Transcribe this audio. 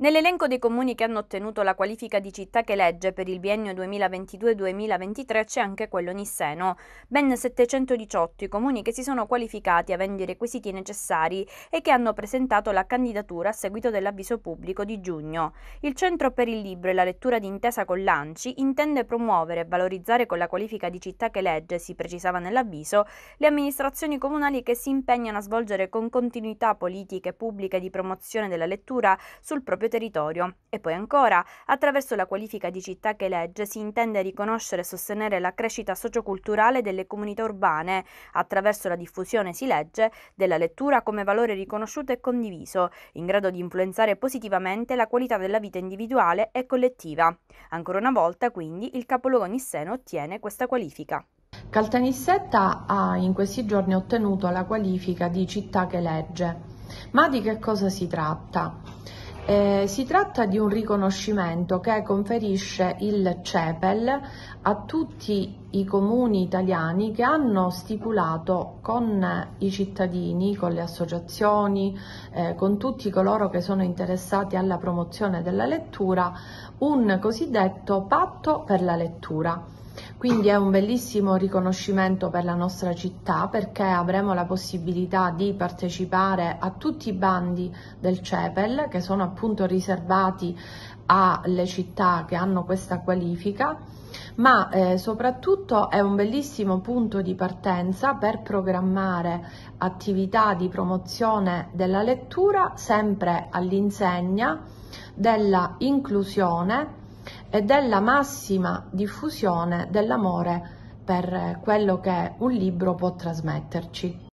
Nell'elenco dei comuni che hanno ottenuto la qualifica di città che legge per il biennio 2022-2023 c'è anche quello nisseno, ben 718 i comuni che si sono qualificati avendo i requisiti necessari e che hanno presentato la candidatura a seguito dell'avviso pubblico di giugno. Il Centro per il Libro e la lettura d'intesa con l'ANCI intende promuovere e valorizzare con la qualifica di città che legge, si precisava nell'avviso, le amministrazioni comunali che si impegnano a svolgere con continuità politiche pubbliche di promozione della lettura sul proprio territorio. E poi ancora, attraverso la qualifica di città che legge si intende riconoscere e sostenere la crescita socioculturale delle comunità urbane, attraverso la diffusione, si legge, della lettura come valore riconosciuto e condiviso, in grado di influenzare positivamente la qualità della vita individuale e collettiva. Ancora una volta, quindi, il capoluogo nisseno ottiene questa qualifica. Caltanissetta ha in questi giorni ottenuto la qualifica di città che legge. Ma di che cosa si tratta? Eh, si tratta di un riconoscimento che conferisce il CEPEL a tutti i comuni italiani che hanno stipulato con eh, i cittadini, con le associazioni, eh, con tutti coloro che sono interessati alla promozione della lettura, un cosiddetto patto per la lettura. Quindi è un bellissimo riconoscimento per la nostra città perché avremo la possibilità di partecipare a tutti i bandi del CEPEL che sono appunto riservati alle città che hanno questa qualifica ma eh, soprattutto è un bellissimo punto di partenza per programmare attività di promozione della lettura sempre all'insegna della inclusione e della massima diffusione dell'amore per quello che un libro può trasmetterci.